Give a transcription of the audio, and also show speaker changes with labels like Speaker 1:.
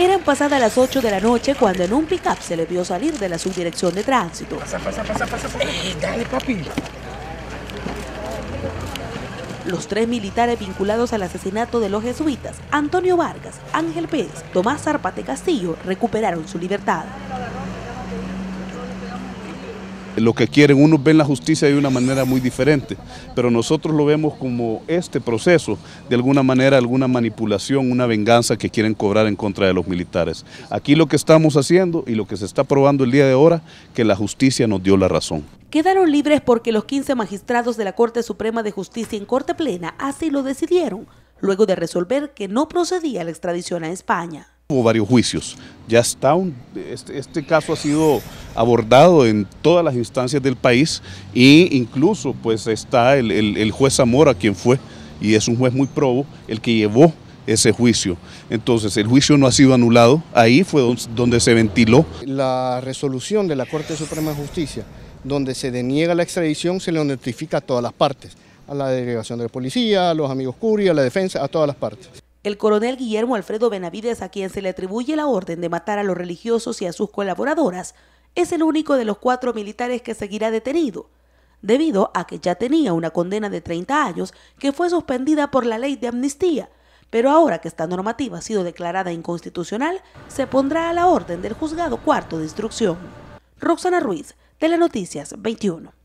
Speaker 1: Eran pasadas las 8 de la noche cuando en un pickup se le vio salir de la subdirección de tránsito. Eh, los tres militares vinculados al asesinato de los jesuitas, Antonio Vargas, Ángel Pérez, Tomás Zarpate Castillo, recuperaron su libertad
Speaker 2: lo que quieren. Unos ven la justicia de una manera muy diferente, pero nosotros lo vemos como este proceso, de alguna manera, alguna manipulación, una venganza que quieren cobrar en contra de los militares. Aquí lo que estamos haciendo y lo que se está probando el día de ahora, que la justicia nos dio la razón.
Speaker 1: Quedaron libres porque los 15 magistrados de la Corte Suprema de Justicia en Corte Plena así lo decidieron, luego de resolver que no procedía la extradición a España.
Speaker 2: Hubo varios juicios. este, este caso ha sido abordado en todas las instancias del país e incluso pues está el, juez Zamora, quien fue, y es un juez muy probo, el que llevó ese juicio. Entonces, el juicio no ha sido anulado, ahí fue donde se ventiló.
Speaker 3: La resolución de la Corte Suprema de Justicia, donde se deniega la extradición, se le notifica a todas las partes, a la delegación de la policía, a los amigos Curia, a la defensa, a todas las
Speaker 1: partes. El coronel Guillermo Alfredo Benavides, a quien se le atribuye la orden de matar a los religiosos y a sus colaboradoras, es el único de los cuatro militares que seguirá detenido, debido a que ya tenía una condena de 30 años que fue suspendida por la ley de amnistía, pero ahora que esta normativa ha sido declarada inconstitucional, se pondrá a la orden del juzgado cuarto de instrucción. Roxana Ruiz, Telenoticias 21.